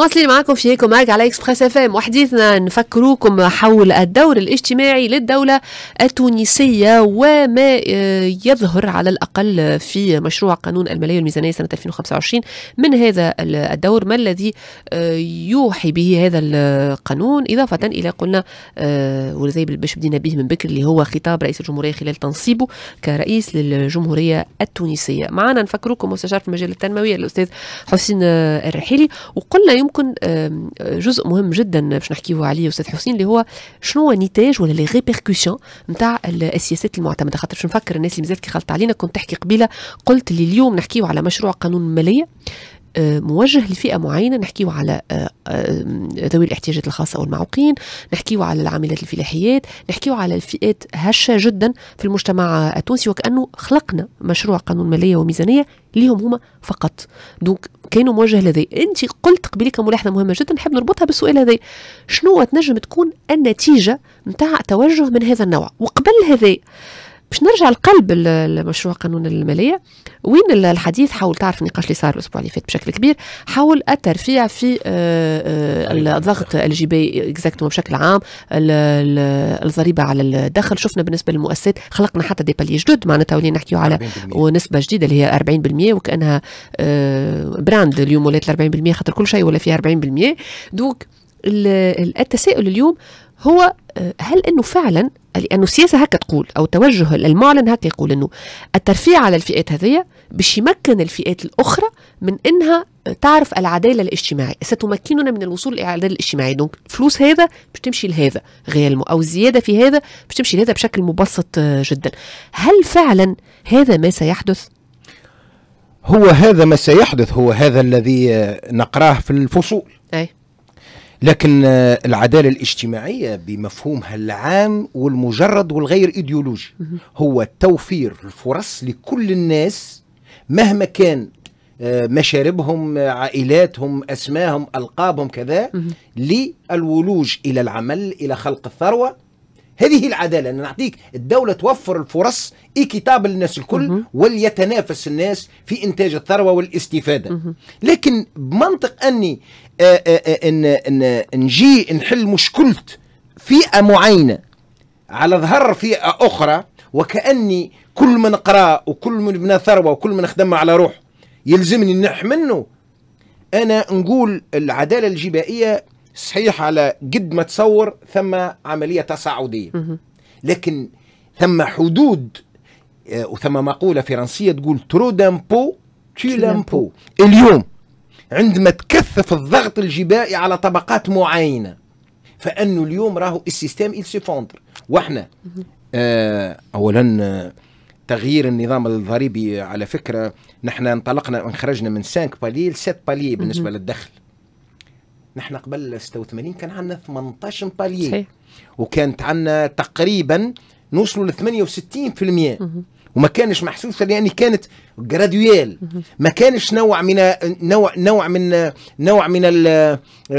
مواصلين معكم في هيكو ماك على اكسبريس اف ام وحديثنا نفكروكم حول الدور الاجتماعي للدولة التونسية وما آه، يظهر على الأقل في مشروع قانون المالية والميزانية سنة 2025 من هذا الدور ما الذي آه، يوحي به هذا القانون إضافة إلى قلنا آه، وزي باش بدينا به من بكر اللي هو خطاب رئيس الجمهورية خلال تنصيبه كرئيس للجمهورية التونسية معنا نفكروكم مستشار في المجال التنموي الأستاذ حسين الرحيلي وقلنا يمكن ممكن جزء مهم جدا باش نحكيه عليه استاذ حسين اللي هو شنو نتاج ولا لي ريبركوسيون نتاع السياسات المعتمده خاطر باش نفكر الناس اللي مازالت كي خلطت علينا كنت تحكي قبيله قلت اللي اليوم نحكيه على مشروع قانون الماليه آه، موجه لفئه معينه نحكيو على آه، آه، ذوي الاحتياجات الخاصه او المعوقين نحكيو على العاملات الفلاحيات نحكيو على الفئات هشه جدا في المجتمع التونسي وكانه خلقنا مشروع قانون ماليه وميزانيه ليهم هما فقط دونك كانوا موجه لذي انت قلت قبلك ملاحظه مهمه جدا نحب نربطها بالسؤال هذا شنو تنجم تكون النتيجه نتاع توجه من هذا النوع وقبل هذا باش نرجع لقلب المشروع قانون الماليه وين الحديث حول تعرف النقاش اللي صار الاسبوع اللي فات بشكل كبير حول الترفيع في آه، آه، الضغط الجي بي اكزاكتوم بشكل عام الضريبه على الدخل شفنا بالنسبه للمؤسسات خلقنا حتى دي بالي جدد معناتها ولينا نحكيو على ونسبه جديده اللي هي 40% وكانها براند آه، اليوم ولات 40% خاطر كل شيء ولا فيها 40% دوك التساؤل اليوم هو هل انه فعلا لانه السياسه هكا تقول او التوجه المعلن هكا يقول انه الترفيع على الفئات هذية باش يمكن الفئات الاخرى من انها تعرف العداله الاجتماعيه ستمكننا من الوصول للعداله الاجتماعيه دونك الفلوس هذا باش تمشي لهذا غير او الزياده في هذا باش تمشي لهذا بشكل مبسط جدا هل فعلا هذا ما سيحدث هو هذا ما سيحدث هو هذا الذي نقراه في الفصول أي. لكن آه، العدالة الاجتماعية بمفهومها العام والمجرد والغير إيديولوجي هو توفير الفرص لكل الناس مهما كان آه، مشاربهم عائلاتهم أسماهم ألقابهم كذا للولوج إلى العمل إلى خلق الثروة هذه العدالة أن نعطيك الدولة توفر الفرص ايكيتابل للناس الكل وليتنافس الناس في انتاج الثروه والاستفاده لكن بمنطق اني آه، آه، آه، إن, إن نجي نحل مشكله فئه معينه على ظهر فئه اخرى وكاني كل من قرا وكل من بنى ثروه وكل من خدم على روح يلزمني نح منه انا نقول العداله الجبائيه صحيح على قد ما تصور ثم عمليه تصاعديه لكن ثم حدود آه، وثم مقولة فرنسية تقول ترو دامبو تي لامبو اليوم عندما تكثف الضغط الجبائي على طبقات معينة فأنه اليوم راهو السيستم إل سيفوندر وإحنا آه أولا آه، تغيير النظام الضريبي على فكرة نحن انطلقنا خرجنا من 5 بالي ل 7 بالي بالنسبة للدخل نحن قبل 86 كان عندنا 18 بالي وكانت عندنا تقريبا نوصلوا ل 68% وما كانش محسوس لان يعني كانت جراديوال ما كانش نوع من نوع نوع من نوع من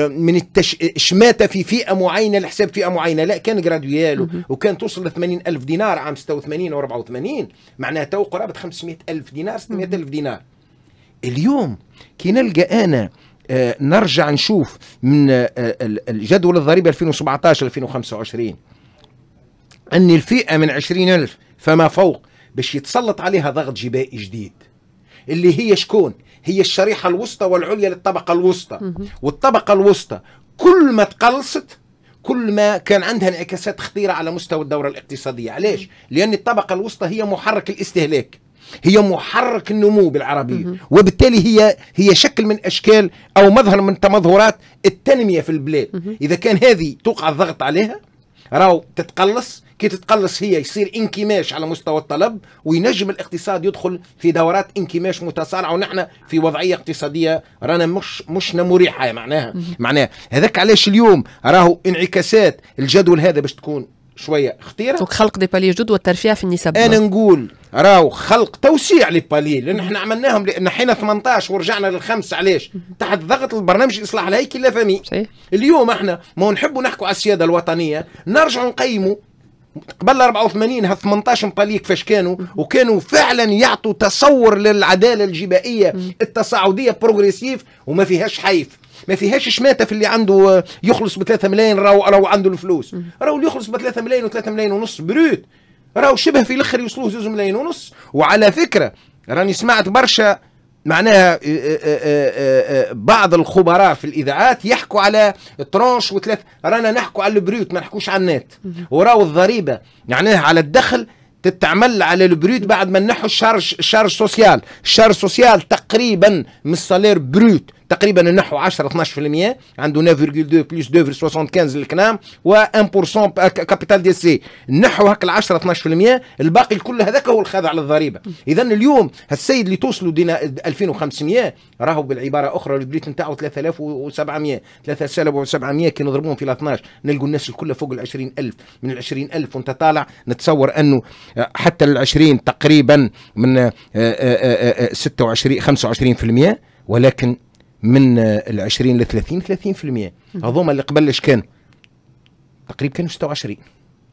من الشماته في فئه معينه لحساب فئه معينه لا كان جراديوال وكان توصل ل 80000 دينار عام 86 و 84 معناها تو قرابه 500000 دينار 600000 دينار اليوم كي نلقى انا آه، نرجع نشوف من آه، الجدول الضريبه 2017 2025 أن الفئة من 20000 فما فوق باش يتسلط عليها ضغط جبائي جديد اللي هي شكون هي الشريحة الوسطى والعليا للطبقة الوسطى والطبقة الوسطى كل ما تقلصت كل ما كان عندها انعكاسات خطيرة على مستوى الدورة الاقتصادية علاش؟ لأن الطبقة الوسطى هي محرك الاستهلاك هي محرك النمو بالعربية وبالتالي هي هي شكل من أشكال أو مظهر من تمظهرات التنمية في البلاد إذا كان هذه توقع الضغط عليها راو تتقلص كي تتقلص هي يصير انكماش على مستوى الطلب وينجم الاقتصاد يدخل في دورات انكماش متصارعه ونحن في وضعيه اقتصاديه رانا مش مش مريحه معناها معناها هذاك علاش اليوم راهو انعكاسات الجدول هذا باش تكون شويه خطيره دونك خلق دي بالي جدد والترفيع في النسب انا نقول راهو خلق توسيع بالي لان احنا عملناهم لان حين 18 ورجعنا للخمسه علاش تحت ضغط البرنامج الاصلاح الهيكلي لا فمي اليوم احنا ما نحبوا نحكوا على السياده الوطنيه نرجعوا نقيموا قبل 84 ها 18 مطاليك فاش كانوا وكانوا فعلا يعطوا تصور للعداله الجبائيه التصاعديه بروغريسيف وما فيهاش حيف ما فيهاش شماته في اللي عنده آه، يخلص ب 3 ملايين راهو راهو عنده الفلوس راهو اللي يخلص ب 3 ملايين و3 ملايين ونص بروت راهو شبه في الاخر يوصلوه 2 ملايين ونص وعلى فكره راني سمعت برشا معناها آه، آه، آه، بعض الخبراء في الاذاعات يحكوا على ترونش وثلاث رانا نحكوا على البريوت ما نحكوش على النات وراو الضريبه معناها يعني على الدخل تتعمل على البريوت بعد ما نحو الشارج الشارج سوسيال الشارج سوسيال تقريبا من السالير بروت تقريبا نحو 10 12% عنده 9,2 بلس 2,75 الكنام و1% كابيتال دي سي نحو هكا 10 12% الباقي الكل هذاك هو الخاضع للضريبه اذا اليوم السيد اللي توصلوا دينا 2500 راهو بالعباره اخرى البريت نتاعو 3700 3700 كي نضربوهم في 12 نلقوا الناس الكل فوق ال 20000 من ال 20000 وانت طالع نتصور انه حتى ال 20 تقريبا من 26 آه، 25% آه، آه، ولكن من آه، ال 20 ل 30 30% هذوما اللي قبل اش كانوا؟ تقريبا كانوا 26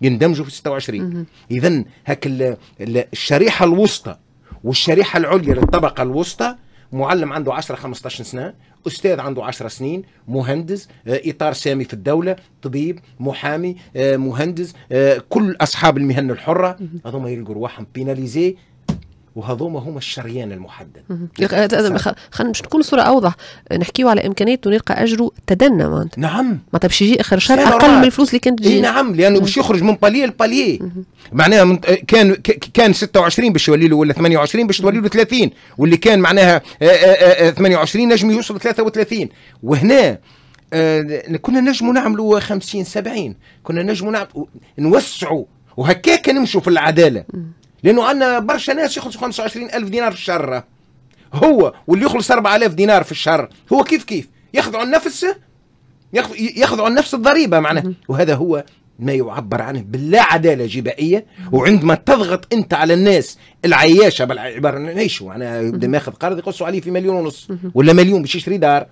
يندمجوا في 26 اذا هاك الشريحه الوسطى والشريحه العليا للطبقه الوسطى معلم عنده 10 15 سنه استاذ عنده 10 سنين مهندس آه، اطار سامي في الدوله طبيب محامي آه، مهندس كل اصحاب المهن الحره هذوما يلقوا رواحهم بيناليزي وهذوما هما الشريان المحدد خلينا باش نكون الصوره اوضح نحكيو على امكانيه ونلقى اجره تدنى معناتها نعم ما باش يجي اخر شهر اقل من الفلوس اللي كانت تجي إيه نعم لانه باش يخرج من باليه لباليه معناها من آه، كان كان 26 باش يولي له ولا 28 باش تولي له 30 واللي كان معناها 28 آه، آه، نجم يوصل 33 وهنا كنا نجموا نعملوا 50 70 كنا نجموا نعملوا نوسعوا وهكاك نمشوا في العداله لانه عندنا برشا ناس 25 الف دينار في الشهر هو واللي يخلص 4000 دينار في الشهر هو كيف كيف ياخذ عن نفسه ياخذ عن نفس الضريبه معناه وهذا هو ما يعبر عنه باللا عداله جبائيه وعندما تضغط انت على الناس العياشه بالعباره نعيشوا انا بدي ماخذ قرض يقصوا عليه في مليون ونص ولا مليون باش يشري دار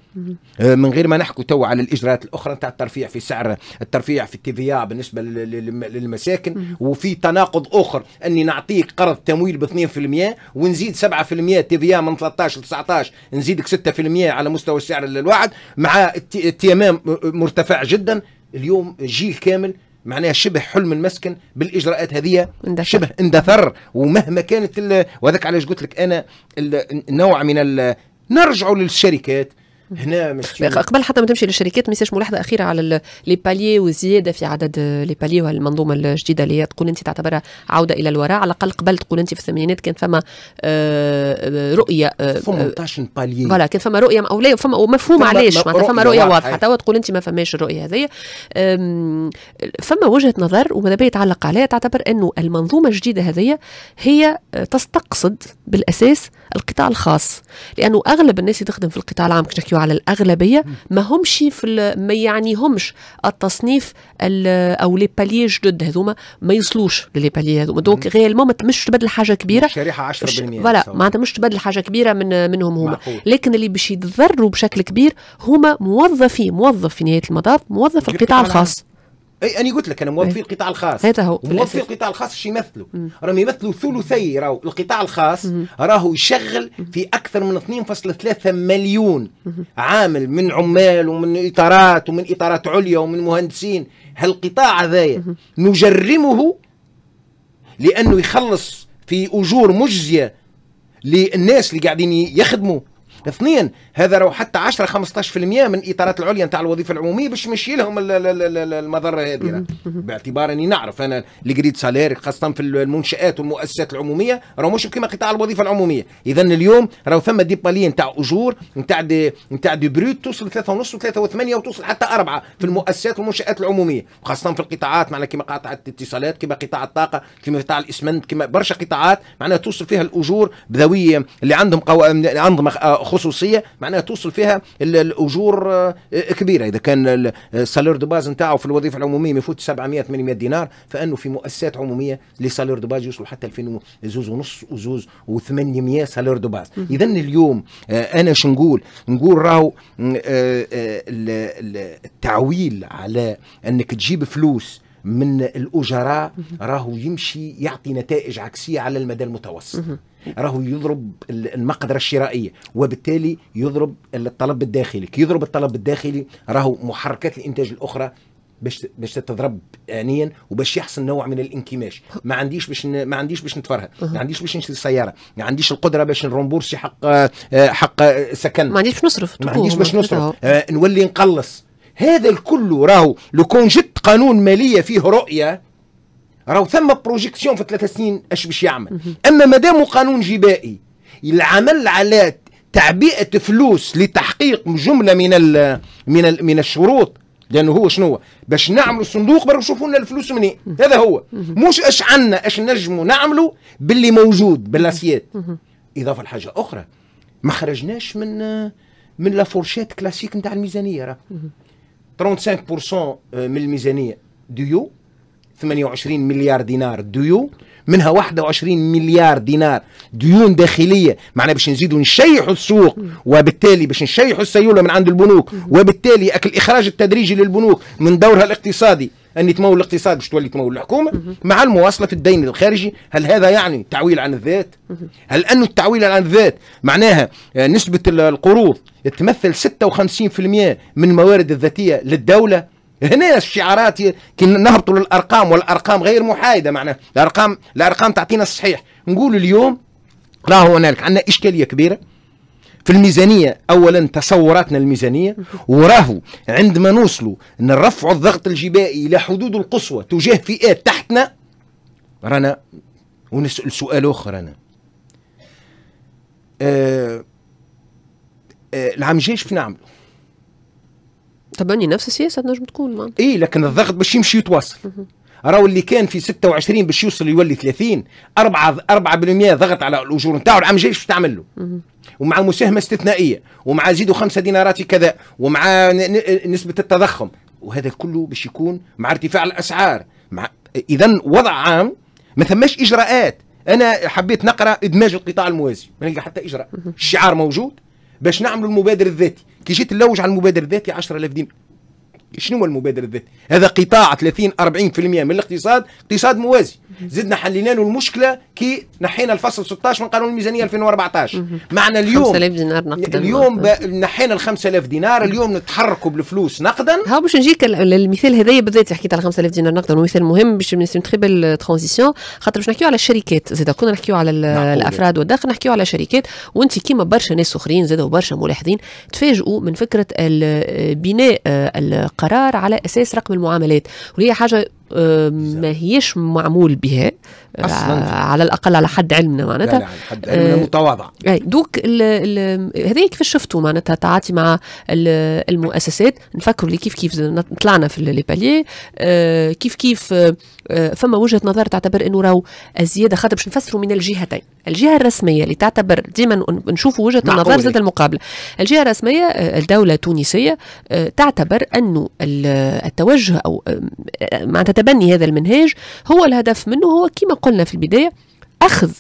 آه، من غير ما نحكوا تو على الاجراءات الاخرى نتاع الترفيع في سعر الترفيع في التي بالنسبه للمساكن وفي تناقض اخر اني نعطيك قرض تمويل ب 2% ونزيد 7% تي من 13 ل 19 نزيدك 6% على مستوى السعر للوعد مع التيمام مرتفع جدا اليوم جيل كامل معناها شبه حلم المسكن بالاجراءات هذه اندثر. شبه اندثر ومهما كانت وهذاك علاش قلت لك انا نوع من نرجعوا للشركات هنا مش قبل حتى ما تمشي للشركات ما ملاحظه اخيره على لي باليي وزياده في عدد لي باليي والمنظومه الجديده اللي هي تقول انت تعتبرها عوده الى الوراء على الاقل قبل تقول انت في الثمانينات كان آه، آه، آه، فما رؤيه 18 باليي فوالا كان فما رؤيه او لا فما مفهوم علاش معناتها فما رؤيه واضحه توا تقول انت ما فماش الرؤيه هذه فما وجهه نظر وماذا بيا يتعلق عليها تعتبر انه المنظومه الجديده هذه هي تستقصد بالاساس القطاع الخاص لانه اغلب الناس اللي تخدم في القطاع العام كي يعتمدوا على الأغلبية ما همش في ما يعنيهمش التصنيف أو لي باليي جدد هذوما ما يوصلوش للي بالي هذوما دونك ما مش تبدل حاجة كبيرة شريحة 10% فوالا معناتها مش تبدل حاجة كبيرة من منهم هما معقول. لكن اللي باش يتضروا بشكل كبير هما موظفي موظف في نهاية المطاف موظف القطاع الخاص اي انا قلت لك انا موظفي القطاع إيه. الخاص هو موظفي القطاع الخاص شي يمثلوا؟ راهم يمثلوا ثلثي راهو القطاع الخاص راهو يشغل في اكثر من 2.3 مليون عامل من عمال ومن اطارات ومن اطارات عليا ومن مهندسين هالقطاع هذايا نجرمه لانه يخلص في اجور مجزيه للناس اللي قاعدين يخدموا اثنين هذا لو حتى 10 15% من الاطارات العليا نتاع الوظيفه العموميه باش يمشي لهم المضره هذه باعتبار اني نعرف انا اللي سالير خاصه في المنشات والمؤسسات العموميه راهو مش كما قطاع الوظيفه العموميه اذا اليوم راهو ثم بالي نتاع اجور نتاع دي نتاع دي بروت توصل 3 ونص و3 و8 وتوصل حتى 4 في المؤسسات والمنشات العموميه وخاصه في القطاعات معنا كما قطاع الاتصالات كما قطاع الطاقه كما قطاع الاسمنت كما برشا قطاعات معناها توصل فيها الاجور بذوي اللي عندهم قو... عندهم آه، خصوصيه معناها توصل فيها الاجور آه، كبيره اذا كان السالير دو باز نتاعو في الوظيفه العموميه ما يفوتش 700 800 دينار فانه في مؤسسات عموميه لي سالير دو باز يوصلوا حتى 2000 زوز ونص وزوز و800 سالير دو باز اذا اليوم آه، انا شو نقول نقول راهو آه، التعويل على انك تجيب فلوس من الأجراء راهو يمشي يعطي نتائج عكسية على المدى المتوسط راهو يضرب المقدرة الشرائية وبالتالي يضرب الطلب الداخلي كي يضرب الطلب الداخلي راهو محركات الإنتاج الأخرى باش باش تتضرب انيا وباش يحصل نوع من الانكماش ما عنديش باش ما عنديش باش نتفرهد ما عنديش باش نشري سياره ما عنديش القدره باش نرومبورسي حق آه، حق سكن ما عنديش باش نصرف ما عنديش باش نصرف آه نولي نقلص هذا الكل راهو لو كون جد قانون ماليه فيه رؤيه راهو ثم بروجيكسيون في ثلاث سنين اش باش يعمل اما ما دام قانون جبائي العمل على تعبئه فلوس لتحقيق جمله من الـ من الـ من الشروط لانه هو شنو باش نعملوا صندوق برا نشوفوا لنا الفلوس منين هذا هو مش اش عنا اش نجموا نعملوا باللي موجود بالاسيات اضافه لحاجه اخرى ما خرجناش من من فورشيت كلاسيك نتاع الميزانيه راه 35% آه، من الميزانيه ديو 28 مليار دينار ديو منها 21 مليار دينار ديون داخليه معناها باش نزيدوا نشيحوا السوق وبالتالي باش نشيحوا السيوله من عند البنوك وبالتالي الاخراج التدريجي للبنوك من دورها الاقتصادي ان يتمول الاقتصاد باش تولي تمول الحكومه مع المواصله في الدين الخارجي هل هذا يعني تعويل عن الذات هل أن التعويل عن الذات معناها آه، نسبه القروض تمثل 56% من الموارد الذاتيه للدوله هنا الشعارات كي نهبطوا للارقام والارقام غير محايده معناها الارقام الارقام تعطينا الصحيح نقول اليوم راهو هنالك عندنا اشكاليه كبيره في الميزانيه اولا تصوراتنا الميزانيه وراهو عندما نوصلوا نرفعوا الضغط الجبائي الى حدود القصوى تجاه فئات تحتنا رانا ونسال سؤال اخر انا آه آه العام الجاي شنو تبني نفس السياسه تنجم تكون اي لكن الضغط باش يمشي يتواصل راهو اللي كان في 26 باش يوصل يولي 30 4 4% ضغط على الاجور نتاعو العام الجاي باش تعمل له ومع مساهمه استثنائيه ومع زيدوا خمسة دينارات كذا ومع نسبه التضخم وهذا كله باش يكون مع ارتفاع الاسعار مع اذا وضع عام ما ثماش اجراءات انا حبيت نقرا ادماج القطاع الموازي ما نلقى حتى اجراء الشعار موجود باش نعملوا المبادر الذاتي كي جيت نلوج على المبادر الذاتي 10000 دينار شنو هو المبادر الذاتي هذا قطاع 30 40% من الاقتصاد اقتصاد موازي زدنا حلينا له المشكله كي نحينا الفصل 16 من قانون الميزانيه 2014 معنا اليوم 5000 دينار نقدا اليوم نحينا ال 5000 دينار اليوم نتحركوا بالفلوس نقدا ها باش نجيك المثال هذايا بالذات حكيت على 5000 دينار نقدا مثال مهم باش سي تري بيل ترانزيسيون خاطر باش نحكيو على الشركات زاد كنا نحكيو على نعم. الافراد والداخل نحكيو على شركات وانت كيما برشا ناس اخرين زاد برشا ملاحظين تفاجئوا من فكره بناء آه، القرار على اساس رقم المعاملات وهي حاجه ما هيش معمول بها آه، على الاقل على حد علمنا معناتها على حد علمنا آه، متواضع اي دوك هذا كيف شفتوا معناتها تعاطي مع المؤسسات نفكروا كيف كيف طلعنا في لي باليي آه، كيف كيف فما وجهه نظر تعتبر انه راهو الزياده خاطر باش نفسروا من الجهتين الجهه الرسميه اللي تعتبر ديما نشوفوا وجهه النظر زاد المقابله الجهه الرسميه الدوله التونسيه تعتبر انه التوجه او معناتها وتبني هذا المنهاج هو الهدف منه هو كما قلنا في البداية أخذ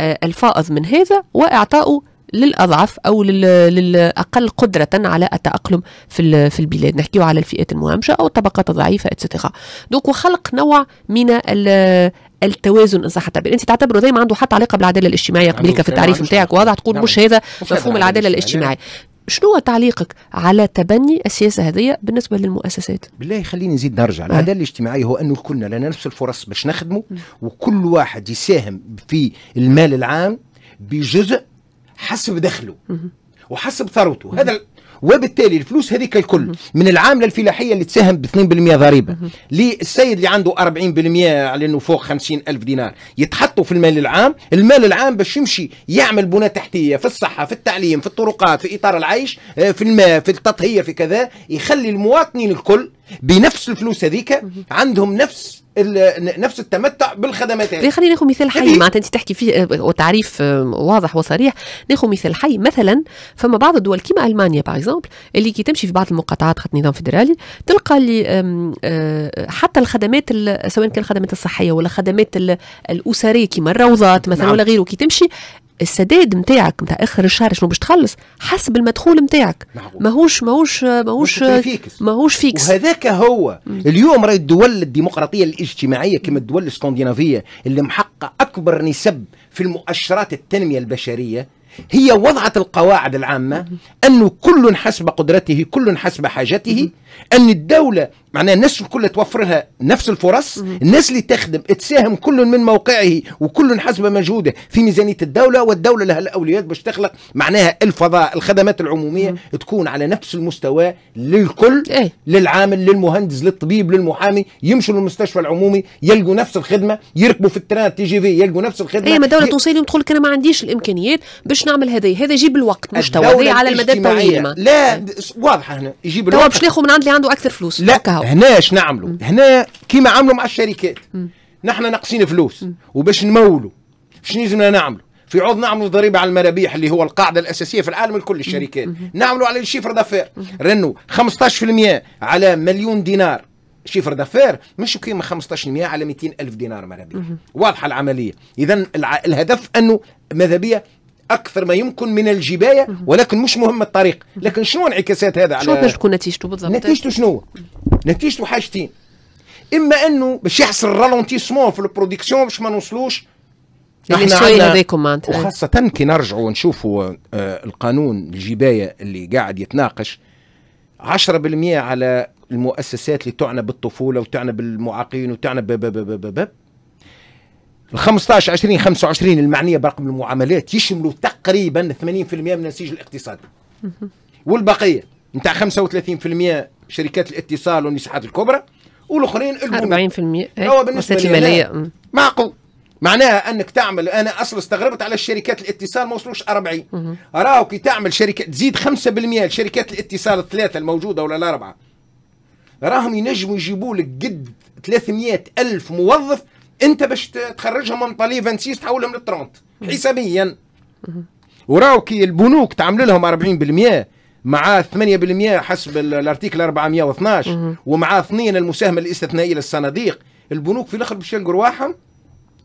آه، الفائض من هذا وإعطائه للأضعف أو للأقل قدرة على التأقلم في البلاد نحكيه على الفئات المهمشة أو الطبقات الضعيفة اتسترا دوك وخلق نوع من التوازن ان صح التعبير انت تعتبره دايما عنده حتى علاقه بالعداله الاجتماعيه قبلك نعم، في نعم، التعريف نعم، نتاعك واضح تقول مش هذا مفهوم العداله الاجتماعيه شنو هو تعليقك على تبني السياسه هذه بالنسبه للمؤسسات؟ بالله خليني نزيد نرجع نعم. العداله الاجتماعيه هو انه كلنا لنا نفس الفرص باش نخدموا نعم. وكل واحد يساهم في المال العام بجزء حسب دخله وحسب ثروته هذا وبالتالي الفلوس هذيك الكل من العامله الفلاحيه اللي تساهم ب 2% ضريبه للسيد اللي عنده 40% على انه فوق 50000 دينار يتحطوا في المال العام المال العام باش يمشي يعمل بنى تحتيه في الصحه في التعليم في الطرقات في اطار العيش آه، في الماء في التطهير في كذا يخلي المواطنين الكل بنفس الفلوس هذيك عندهم نفس نفس التمتع بالخدمات هذه خلينا ناخذ مثال حي معناتها انت تحكي فيه آه، وتعريف آه، واضح وصريح ناخذ مثال حي مثلا فما بعض الدول كيما المانيا باغ اكزومبل اللي كي تمشي في بعض المقاطعات خط نظام فيدرالي تلقى اللي آه، حتى الخدمات سواء كان الخدمات الصحيه ولا خدمات الاسريه كيما الروضات مثلا نعم. ولا غيره كي تمشي السداد نتاعك نتاع اخر الشهر شنو باش تخلص حسب المدخول نتاعك ماهوش ماهوش ماهوش ماهوش فيكس وهذاك هو اليوم راهي الدول الديمقراطيه الاجتماعيه كما الدول الاسكندنافيه اللي محققه اكبر نسب في المؤشرات التنميه البشريه هي وضعت القواعد العامة أنه كل حسب قدرته كل حسب حاجته أن الدولة معناها الناس الكل توفر لها نفس الفرص الناس اللي تخدم تساهم كل من موقعه وكل حسب مجهوده في ميزانيه الدوله والدوله لها الاولويات باش تخلق معناها الفضاء الخدمات العموميه مم. تكون على نفس المستوى للكل إيه؟ للعامل للمهندس للطبيب للمحامي يمشوا للمستشفى العمومي يلقوا نفس الخدمه يركبوا في التران تي جي في يلقوا نفس الخدمه اي ما دوله ي... توصيني تقول لك انا ما عنديش الامكانيات باش نعمل هذا هذا يجيب الوقت مش تو على المدى الطويل لا إيه. واضحه هنا يجيب الوقت تو باش ناخذ من عند اللي عنده اكثر فلوس لا هنا اش نعملوا هنا كيما عملوا مع الشركات نحن ناقصين فلوس وباش نمولوا شنو لازمنا نعملوا في عوض نعملوا ضريبه على المرابيح اللي هو القاعده الاساسيه في العالم الكل الشركات نعملوا على الشيفر دافير رنوا 15% على مليون دينار شيفر دافير مش كيما 15% على 200 الف دينار مرابيح واضحه العمليه اذا الهدف انه ماذا بيا اكثر ما يمكن من الجبايه ولكن مش مهم الطريق لكن شنو انعكاسات هذا على شنو تكون نتيجته بالضبط نتيجته شنو نتيجته حاجتين اما انه باش يحصل رالونتيسمون في البرودكسيون باش ما نوصلوش يعني احنا عندنا معناتها وخاصة كي نرجعوا ونشوفوا آه، القانون الجباية اللي قاعد يتناقش 10% على المؤسسات اللي تعنى بالطفولة وتعنى بالمعاقين وتعنى بب بب بب بب ال 15 20 25 المعنيه برقم المعاملات يشملوا تقريبا 80% من النسيج الاقتصادي والبقيه نتاع 35% شركات الاتصال والمساحات الكبرى والاخرين البنوك 40% هو بالنسبه الماليه معقول معناها انك تعمل انا اصلا استغربت على الشركات الاتصال ما وصلوش 40 راهو كي تعمل شركه تزيد 5% لشركات الاتصال الثلاثه الموجوده ولا الاربعه راهم ينجموا يجيبوا لك قد 300 الف موظف انت باش تخرجهم من طالي 26 تحولهم ل 30 حسابيا وراو كي البنوك تعمل لهم 40% مع 8% حسب الارتيكل 412 ومع اثنين المساهمه الاستثنائيه للصناديق البنوك في الاخر باش يلقوا رواحهم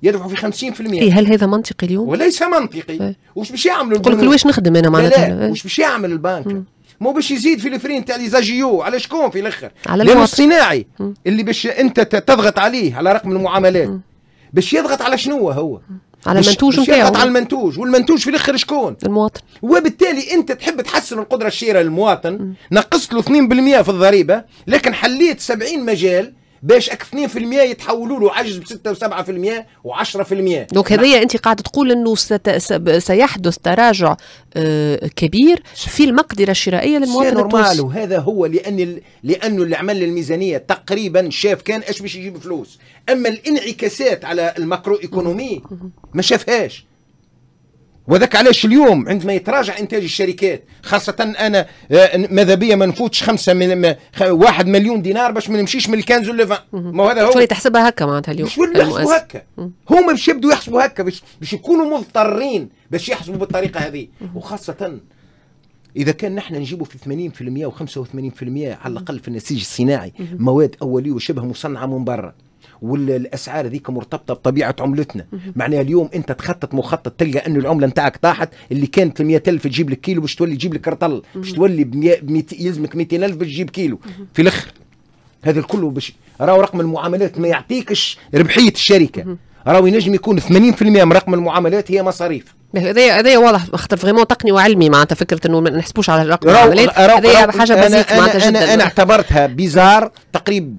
يدفعوا في 50% إيه هل هذا منطقي اليوم؟ وليس منطقي إيه. واش باش يعملوا تقول لك واش نخدم انا معناتها إيه. واش باش يعمل البنك؟ مو باش يزيد في الفرين تاع ليزاجيو على شكون في الاخر على لانه الصناعي اللي باش انت تضغط عليه على رقم المعاملات باش يضغط على شنو هو على المنتوج نتاعو يضغط على المنتوج والمنتوج في الاخر شكون المواطن وبالتالي انت تحب تحسن القدره الشيرة للمواطن نقصت له 2% في الضريبه لكن حليت 70 مجال باش 2% يتحولوا له عجز ب 6 و7% و10% دونك هذايا انت قاعد تقول انه ست... سيحدث تراجع آه، كبير في المقدره الشرائيه للمواطن التونسي وهذا هو لان ال... لانه اللي عمل الميزانيه تقريبا شاف كان ايش باش يجيب فلوس اما الانعكاسات على الماكرو ايكونومي ما شافهاش وذاك علاش اليوم عندما يتراجع انتاج الشركات خاصه انا آه، ماذا بيا ما نفوتش خمسه من واحد مليون دينار باش ما نمشيش من الكنز للفان ما هذا هو تحسبها هكا معناتها اليوم باش يحسبوا هكا هما باش يبدوا يحسبوا هكا باش باش يكونوا مضطرين باش يحسبوا بالطريقه هذه وخاصه اذا كان نحن نجيبوا في 80% و85% على الاقل في النسيج الصناعي مواد اوليه وشبه مصنعه من برا والاسعار هذيك مرتبطه بطبيعه عملتنا معناها اليوم انت تخطط مخطط تلقى انه العمله نتاعك طاحت اللي كانت ب 100000 تجيب لك كيلو باش تولي تجيب لك رطل باش تولي بميت... يلزمك 200000 باش تجيب كيلو في الاخر هذا الكل باش راهو رقم المعاملات ما يعطيكش ربحيه الشركه راهو ينجم يكون 80% من رقم المعاملات هي مصاريف هذايا هذايا واضح خاطر فريمون تقني وعلمي معناتها فكره انه ما نحسبوش على رقم المعاملات هذايا حاجه بسيطه معناتها جدا انا انا اعتبرتها بيزار تقريبا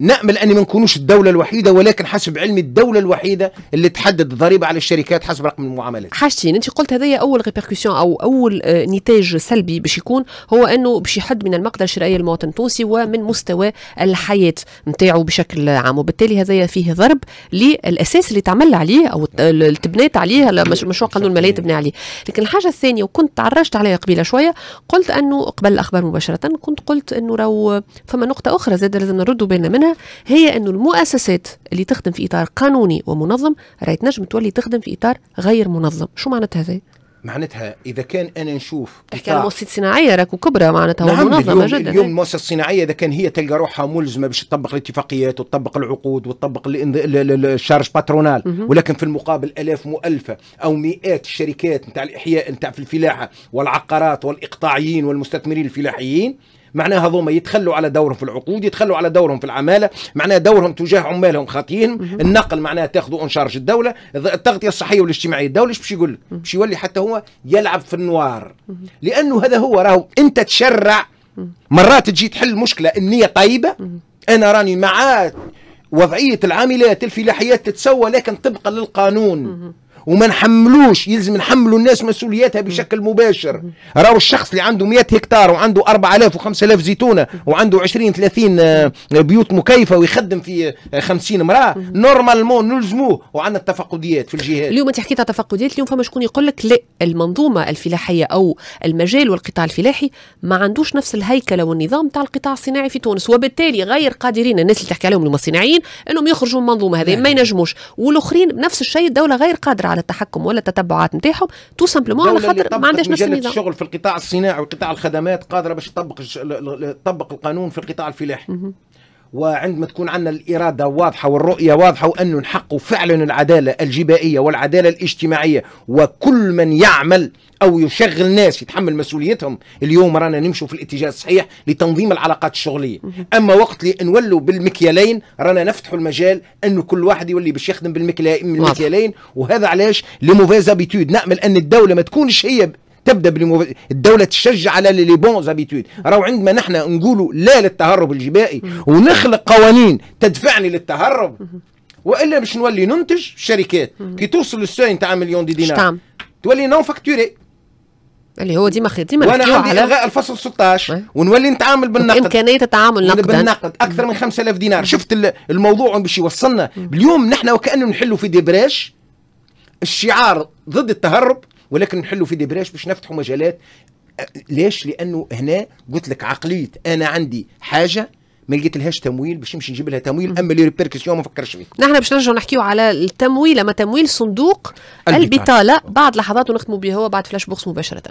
نأمل أن ما نكونوش الدولة الوحيدة ولكن حسب علمي الدولة الوحيدة اللي تحدد الضريبة على الشركات حسب رقم المعاملات. حاجتين أنت قلت هذايا أول ريبيركسيون أو أول آه، نتاج سلبي باش يكون هو أنه باش يحد من المقدرة الشرائية للمواطن التونسي ومن مستوى الحياة نتاعو بشكل عام وبالتالي هذايا فيه ضرب للأساس اللي تعمل عليه أو آه، تبنيت عليه مشروع قانون المالية تبني عليه. لكن الحاجة الثانية وكنت تعرجت عليها قبيلة شوية قلت أنه قبل الأخبار مباشرة كنت قلت أنه راهو فما نقطة أخرى زاد لازم نردوا بالنا منها هي أنه المؤسسات اللي تخدم في إطار قانوني ومنظم راهي تنجم تولي تخدم في إطار غير منظم شو معناتها هذا؟ معناتها اذا كان انا نشوف تحكي على المؤسسات الصناعيه راكو كبرى معناتها نعم منظمه جدا اليوم المؤسسه الصناعيه اذا كان هي تلقى روحها ملزمه باش تطبق الاتفاقيات وتطبق العقود وتطبق الشارج باترونال ولكن في المقابل الاف مؤلفه او مئات الشركات نتاع الاحياء نتاع في الفلاحه والعقارات والاقطاعيين والمستثمرين الفلاحيين معناها هذوما يتخلوا على دورهم في العقود يتخلوا على دورهم في العماله معناها دورهم تجاه عمالهم خاطيين النقل معناها تاخذوا انشارج الدوله التغطيه الصحيه والاجتماعيه الدوله ايش باش يقول لك باش يولي حتى هو يلعب في النوار لانه هذا هو راهو انت تشرع مرات تجي تحل مشكله النيه طيبه انا راني مع وضعيه العاملات الفلاحيات تتسوى لكن طبقا للقانون وما نحملوش يلزم نحملوا الناس مسؤولياتها بشكل مباشر راهو الشخص اللي عنده 100 هكتار وعنده 4000 و5000 زيتونه وعنده 20 30 آه، بيوت مكيفه ويخدم في 50 آه، امراه نورمالمون نلزموه وعندنا التفقديات في الجهات اليوم انت حكيت على تفقديات اليوم فما شكون يقول لك لا المنظومه الفلاحيه او المجال والقطاع الفلاحي ما عندوش نفس الهيكله والنظام تاع القطاع الصناعي في تونس وبالتالي غير قادرين الناس اللي تحكي عليهم الصناعيين انهم يخرجوا من المنظومه هذه نعم. ما ينجموش والاخرين نفس الشيء الدوله غير قادره على التحكم ولا التتبعات نتاعهم تو سامبلومون على خاطر ما عندهاش نفس النظام الشغل في القطاع الصناعي وقطاع الخدمات قادره باش تطبق تطبق القانون في القطاع الفلاحي وعندما تكون عندنا الإرادة واضحة والرؤية واضحة وأنه نحقق فعلا العدالة الجبائية والعدالة الاجتماعية وكل من يعمل أو يشغل ناس يتحمل مسؤوليتهم اليوم رانا نمشوا في الاتجاه الصحيح لتنظيم العلاقات الشغلية أما وقت اللي نولوا بالمكيالين رانا نفتحوا المجال أنه كل واحد يولي باش يخدم بالمكيالين وهذا علاش لموفيز ابيتود نأمل أن الدولة ما تكونش هي تبدا بالمو... الدوله تشجع على لي بون زابيتود راهو عندما نحن نقولوا لا للتهرب الجبائي ونخلق قوانين تدفعني للتهرب والا باش نولي ننتج شركات كي توصل للسوي نتاع مليون دي دينار تولي نون فاكتوري اللي هو ديما ديما وانا عندي الغاء الفصل 16 ونولي نتعامل بالنقد امكانيه التعامل نقدا بالنقد اكثر من 5000 دينار شفت الموضوع باش يوصلنا اليوم نحن وكانه نحلوا في دبراش الشعار ضد التهرب ولكن نحلوا في ديبراش باش نفتحوا مجالات ليش لانه هنا قلت لك عقليه انا عندي حاجه ما لقيت لهاش تمويل باش نمشي نجيب لها تمويل اما لي ريبيركسيون ما فكرش فيه نحن باش نرجعوا نحكيو على التمويل اما تمويل صندوق البطاله بعد لحظات ونختموا به هو بعد فلاش بوكس مباشره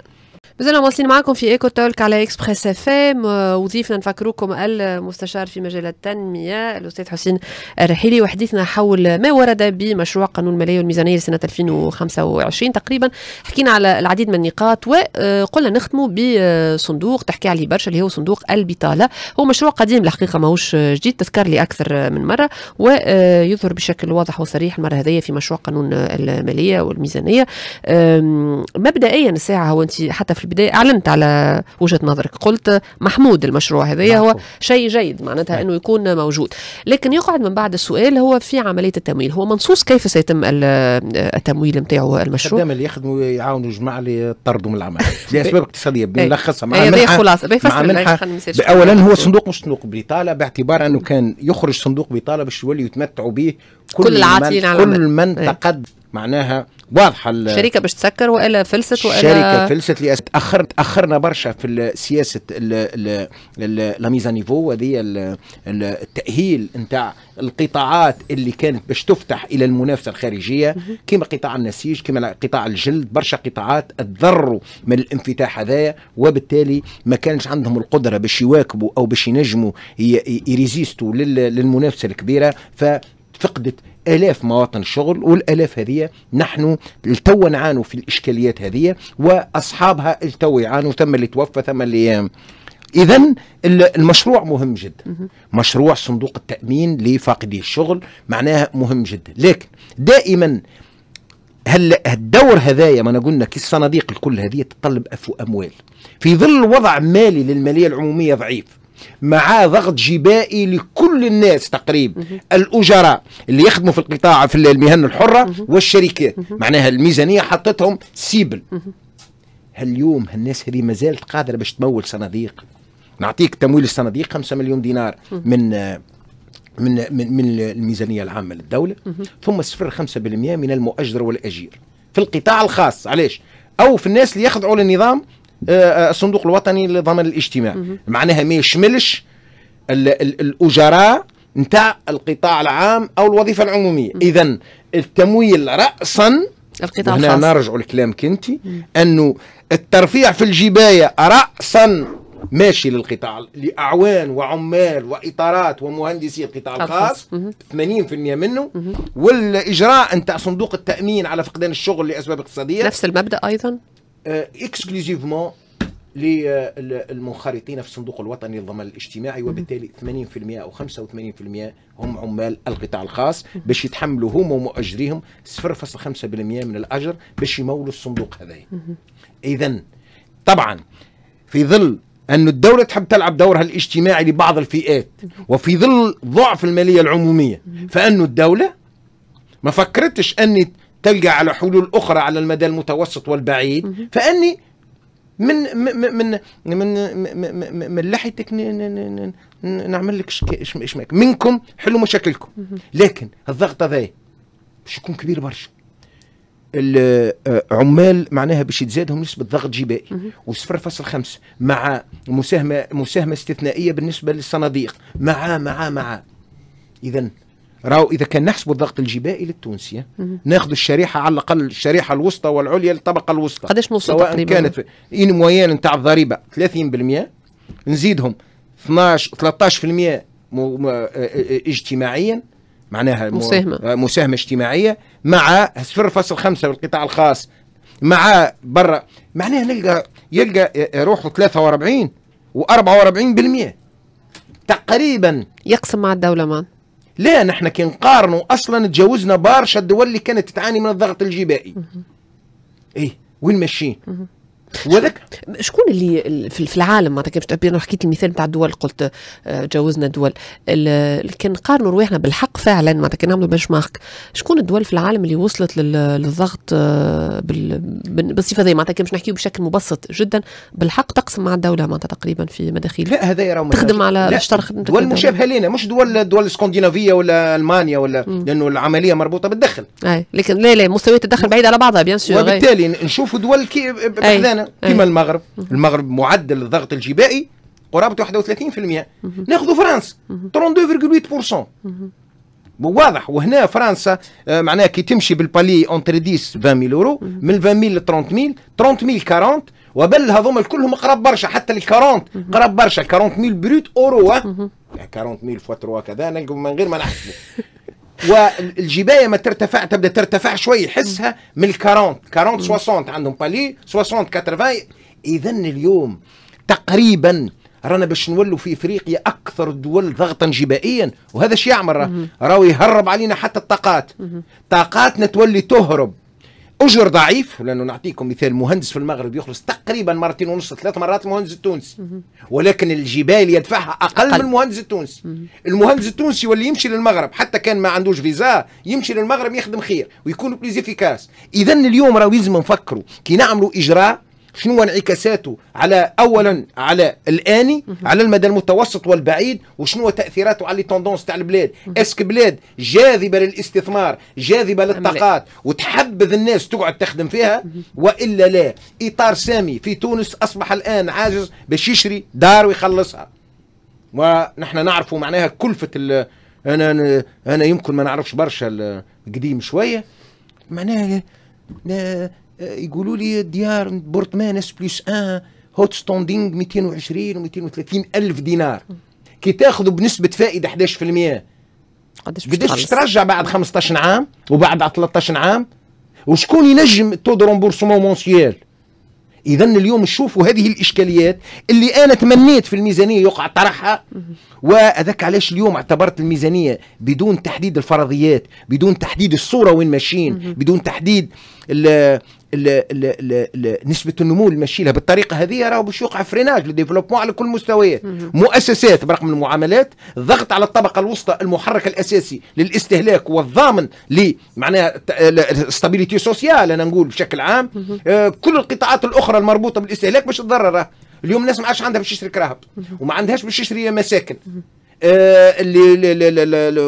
مازال واصلين معاكم في ايكو تولك على اكسبريس اف ام آه، وضيفنا نفكروكم المستشار في مجال التنميه الاستاذ حسين الرحيلي وحديثنا حول ما ورد بمشروع قانون الماليه والميزانيه لسنه 2025 تقريبا حكينا على العديد من النقاط وقلنا نختموا بصندوق تحكي عليه برشا اللي هو صندوق البطاله هو مشروع قديم الحقيقه ماهوش جديد تذكر لي اكثر من مره ويظهر بشكل واضح وصريح المره هذيا في مشروع قانون الماليه والميزانيه مبدئيا الساعه هو انت حتى في في البدايه اعلنت على وجهه نظرك قلت محمود المشروع هذا هو نعم. شيء جيد معناتها نعم. انه يكون موجود لكن يقعد من بعد السؤال هو في عمليه التمويل هو منصوص كيف سيتم التمويل نتاعو المشروع قدام اللي يخدموا يعاونوا الجماعه اللي طردوا من العمل لاسباب اقتصاديه بنلخصها مع منحه خلاص اولا هو صندوق مش صندوق بطاله باعتبار انه كان يخرج صندوق بطاله باش يولي يتمتعوا به كل, كل العاطلين على كل من إيه. تقدم معناها واضحه الشركه باش تسكر والا فلست والا الشركه فلست لاسباب تاخر تاخرنا برشا في سياسه لا ميزا نيفو هذه التاهيل نتاع القطاعات اللي كانت باش تفتح الى المنافسه الخارجيه كما قطاع النسيج كما قطاع الجلد برشا قطاعات تضروا من الانفتاح هذايا وبالتالي ما كانش عندهم القدره باش يواكبوا او باش ينجموا يريزيستوا للمنافسه الكبيره ف فقدت آلاف مواطن الشغل والآلاف هذه نحن التو نعانوا في الإشكاليات هذه وأصحابها التو يعانوا ثم اللي توفى ثم اللي اذا المشروع مهم جدا مشروع صندوق التامين لفاقدي الشغل معناها مهم جدا لكن دائما هل الدور هذايا ما قلنا كي الصناديق الكل هذه تطلب اموال في ظل وضع مالي للماليه العموميه ضعيف مع ضغط جبائي لكل الناس تقريبا الاجراء اللي يخدموا في القطاع في المهن الحره والشركات معناها الميزانيه حطتهم سيبل اليوم هالناس هذه ما زالت قادره باش تمول صناديق نعطيك تمويل الصناديق 5 مليون دينار من من من, من الميزانيه العامه للدوله ثم صفر 5% من المؤجر والاجير في القطاع الخاص علاش او في الناس اللي يخضعوا للنظام آه، آه، الصندوق الوطني لضمان الاجتماع معناها ما يشملش الاجراء نتاع القطاع العام او الوظيفه العموميه اذا التمويل راسا القطاع الخاص هنا نرجع لكلامك انت انه الترفيع في الجبايه راسا ماشي للقطاع لاعوان وعمال واطارات ومهندسي القطاع الخاص 80% منه والاجراء نتاع صندوق التامين على فقدان الشغل لاسباب اقتصاديه نفس المبدا ايضا اكسكلوزيفمون euh, للمنخرطين euh, في الصندوق الوطني للضمان الاجتماعي وبالتالي 80% او 85% هم عمال القطاع الخاص باش يتحملوا هم ومؤجريهم 0.5% من الاجر باش يمولوا الصندوق هذا اذا طبعا في ظل أن الدولة تحب تلعب دورها الاجتماعي لبعض الفئات وفي ظل ضعف المالية العمومية فأن الدولة ما فكرتش أني تلقى على حلول أخرى على المدى المتوسط والبعيد فأني من من من من لحيتك نعمل لك شماك منكم حلوا مشاكلكم لكن الضغط هذا باش يكون كبير برشا العمال آه، معناها باش تزادهم نسبه ضغط جبائي و0.5 مع مساهمه مساهمه استثنائيه بالنسبه للصناديق مع مع مع اذا راهو اذا كان نحسب الضغط الجبائي للتونسية ناخذ الشريحه على الاقل الشريحه الوسطى والعليا للطبقه الوسطى قداش نوصل سواء تقريبا؟ كانت ان مويان نتاع الضريبه 30% نزيدهم 12 13% آه، آه، اجتماعيا معناها مساهمه آه، مساهمه اجتماعيه مع 0.5 بالقطاع الخاص مع برا معناها نلقى يلقى روحه 43 و44% تقريبا يقسم مع الدوله ما لا نحن كي نقارنوا اصلا تجاوزنا برشا الدول اللي كانت تعاني من الضغط الجبائي ايه وين ماشيين وذاك شكون اللي في العالم معناتها كيفاش تعبي انا حكيت المثال تاع الدول قلت تجاوزنا آه، دول كان نقارنوا رواحنا بالحق فعلا معناتها كان نعملوا بنش مارك شكون الدول في العالم اللي وصلت للضغط آه، بالصفه هذه معناتها كيفاش نحكيو بشكل مبسط جدا بالحق تقسم مع الدوله معناتها تقريبا في مداخيل لا هذا راهو تخدم على الشرق دول مشابهه لنا مش دول دول الاسكندنافيه ولا المانيا ولا لانه العمليه مربوطه بالدخل أي. لكن لا لا مستويات الدخل بعيده على بعضها بيان سور وبالتالي نشوفوا دول كي بحذانا إيه. كما المغرب المغرب معدل الضغط الجبائي قرابه 31% ناخذ فرنسا 32.8% واضح وهنا فرنسا آه، معناها كي تمشي بالبالي اونتر 10 20000 يورو من 20000 ل 30000 30000 40 وبل هذوما كلهم قراب برشا حتى ال 40 قراب برشا 40000 بروت اورو 40000 فوا 3 كذا نلقوا من غير ما نحسبوا والجبايه ما ترتفع تبدا ترتفع شوي يحسها من ال 40 40 60 عندهم بالي 60 80 اذا اليوم تقريبا رانا باش نولوا في افريقيا اكثر الدول ضغطا جبائيا وهذا شو يعمل راهو يهرب علينا حتى الطاقات طاقاتنا تولي تهرب اجر ضعيف لانه نعطيكم مثال مهندس في المغرب يخلص تقريبا مرتين ونص ثلاث مرات المهندس التونسي ولكن الجبال يدفعها اقل, أقل. من المهندس التونسي المهندس التونسي واللي يمشي للمغرب حتى كان ما عندوش فيزا يمشي للمغرب يخدم خير ويكون بليزيفيكاس اذا اليوم راهو لازم نفكروا كي نعملوا اجراء شنو انعكاساته على اولا على الاني على المدى المتوسط والبعيد وشنو تاثيراته على لي توندونس تاع البلاد اسك بلاد جاذبه للاستثمار جاذبه للطاقات وتحبذ الناس تقعد تخدم فيها والا لا اطار سامي في تونس اصبح الان عاجز باش يشري دار ويخلصها ونحن نعرفوا معناها كلفه انا انا يمكن ما نعرفش برشا قديم شويه معناها آه، يقولوا لي ديار بورتمان اس بلس ان هوت ستاندينغ 220 و230 الف دينار كي تاخذوا بنسبه فائده 11% قداش قداش ترجع بعد 15 عام وبعد 13 عام وشكون ينجم تو دو رومبورسمون مونسيال اذا اليوم نشوفوا هذه الاشكاليات اللي انا تمنيت في الميزانيه يقع طرحها وهذاك علاش اليوم اعتبرت الميزانيه بدون تحديد الفرضيات بدون تحديد الصوره وين ماشيين بدون تحديد ال ال ال نسبه النمو اللي ماشيلها بالطريقه هذه راهو باش يوقع فريناج للديفلوبمون على كل المستويات مؤسسات برقم المعاملات ضغط على الطبقه الوسطى المحرك الاساسي للاستهلاك والضامن لمعناها ستابيليتي سوسيال انا نقول بشكل عام آه، كل القطاعات الاخرى المربوطه بالاستهلاك باش تضرر اليوم الناس ما عادش عندها باش تشري كراهب وما عندهاش باش تشري مساكن آه، اللي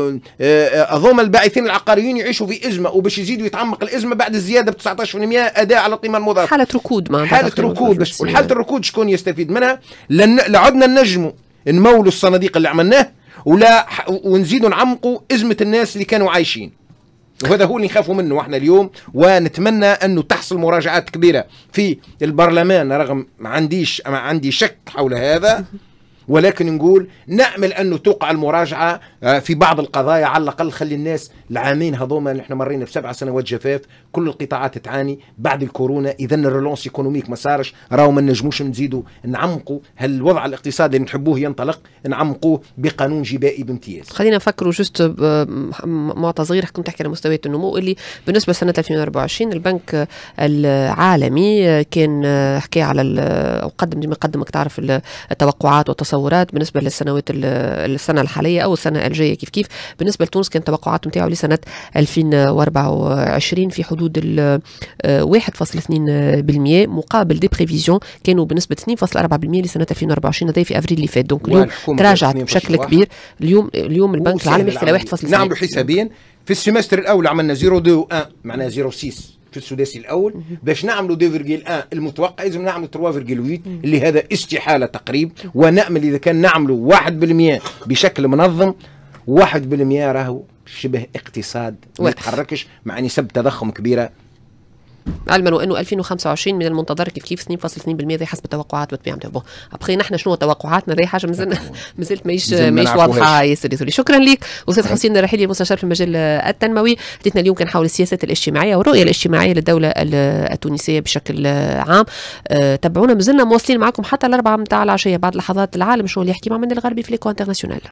هذوما آه، الباعثين العقاريين يعيشوا في ازمه وباش يزيدوا يتعمق الازمه بعد الزياده ب 19% اداء على القيمه المضافه حاله ركود ما حاله ركود وحاله الركود شكون يستفيد منها؟ لن لعدنا نجموا نمولوا الصناديق اللي عملناه ولا ونزيدوا نعمقوا ازمه الناس اللي كانوا عايشين وهذا هو اللي نخافوا منه احنا اليوم ونتمنى انه تحصل مراجعات كبيره في البرلمان رغم ما عنديش ما عندي شك حول هذا ولكن نقول نامل انه توقع المراجعه آه، في بعض القضايا على الاقل خلي الناس العامين هذوما نحن مرينا بسبع سنوات جفاف كل القطاعات تعاني بعد الكورونا اذا الريلونس ايكونوميك ما صارش راهو ما نجموش نزيدوا نعمقوا هالوضع الاقتصادي اللي نحبوه ينطلق نعمقوه بقانون جبائي بامتياز خلينا نفكروا جست آه، معطى صغير كنت تحكي على مستويات النمو اللي بالنسبه لسنه 2024 البنك العالمي آه، كان حكي على او قدم ديما قدمك تعرف التوقعات والتصورات التطورات بالنسبه للسنوات السنه الحاليه او السنه الجايه كيف كيف بالنسبه لتونس كان توقعاتهم نتاعو لسنه 2024 في حدود ال 1.2% مقابل دي بريفيزيون كانوا بنسبه 2.4% لسنه 2024 هذا في افريل اللي فات دونك اليوم تراجعت بشكل كبير اليوم اليوم البنك العالمي يحكي على 1.2 نعملوا حسابيا في السيمستر الاول عملنا 0.2 معناها 0.6 في السداسي الاول باش نعملوا دي فيرجيل 1 المتوقع لازم نعملوا 3 فيرجيل 8 اللي هذا استحاله تقريب ونامل اذا كان نعملوا 1% بشكل منظم 1% راهو شبه اقتصاد ما يتحركش مع نسب تضخم كبيره علما وانه 2025 من المنتظر كيف كيف 2.2% حسب التوقعات والطبيعه نتاعو ابخي نحن شنو توقعاتنا زي حاجه مازلنا مازلت ماهيش ماهيش واضحه ياسر ياسر شكرا لك استاذ نعم. حسين الرحيلي مستشار في المجال التنموي حديثنا اليوم كان حول السياسات الاجتماعيه والرؤيه الاجتماعيه للدوله التونسيه بشكل عام آه، تابعونا مازلنا مواصلين معكم حتى الاربعه نتاع العشيه بعد لحظات العالم شو اللي يحكي مع من الغربي في ليكو انترناسيونال